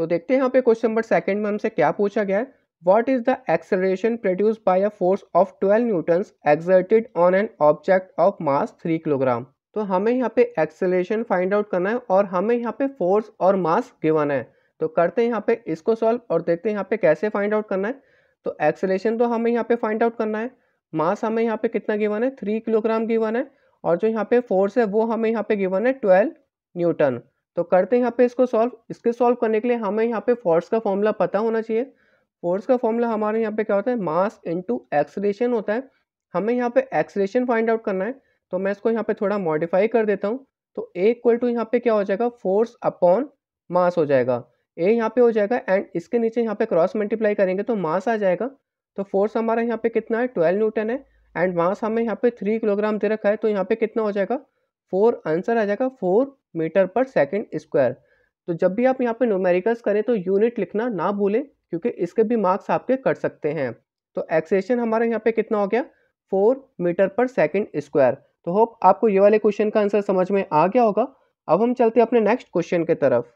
तो देखते हैं यहाँ पे क्वेश्चन नंबर सेकंड में हमसे क्या पूछा गया है what is the acceleration produce by a force of twelve newton exerted on an object of mass three kilogram तो हमें यहाँ पे एक्सेलरेशन फाइंड आउट करना है और हमें यहाँ पे फोर्स और मास गिवन है तो करते हैं यहाँ पे इसको सॉल्व और देखते हैं यहाँ पे कैसे फाइंड आउट करना है तो एक्सेलेशन तो हमें यहाँ पे फाइंड आउट करना है मास हमें यहाँ पे कितना गिवन है थ्री किलोग्राम गिवन है और जो यहाँ पे फोर्स है वो हमें यहाँ पे गिवन है ट्वेल्व न्यूटन तो करते हैं यहाँ पे इसको सॉल्व इसके सॉल्व करने के लिए हमें यहाँ पे फोर्स का फॉर्मूला पता होना चाहिए फोर्स का फॉर्मूला हमारे यहाँ पे क्या होता है मास इंटू एक्सलेशन होता है हमें यहाँ पे एक्सलेशन फाइंड आउट करना है तो मैं इसको यहाँ पे थोड़ा मॉडिफाई कर देता हूँ तो ए इक्वल टू यहाँ पे क्या हो जाएगा फोर्स अपॉन मास हो जाएगा ए यहाँ पे हो जाएगा एंड इसके नीचे यहाँ पे क्रॉस मल्टीप्लाई करेंगे तो मास आ जाएगा तो फोर्स हमारा यहाँ पे कितना है ट्वेल्व न्यूटन है एंड मास हमें यहाँ पे थ्री किलोग्राम दे रखा है तो यहाँ पे कितना हो जाएगा फोर आंसर आ जाएगा four metre per second square तो जब भी आप यहाँ पे नोमेरिकल्स करें तो यूनिट लिखना ना भूलें क्योंकि इसके भी मार्क्स आपके कट सकते हैं तो एक्सेशन हमारा यहाँ पे कितना हो गया four metre per second square तो होप आपको ये वाले क्वेश्चन का आंसर समझ में आ गया होगा अब हम चलते हैं अपने नेक्स्ट क्वेश्चन के तरफ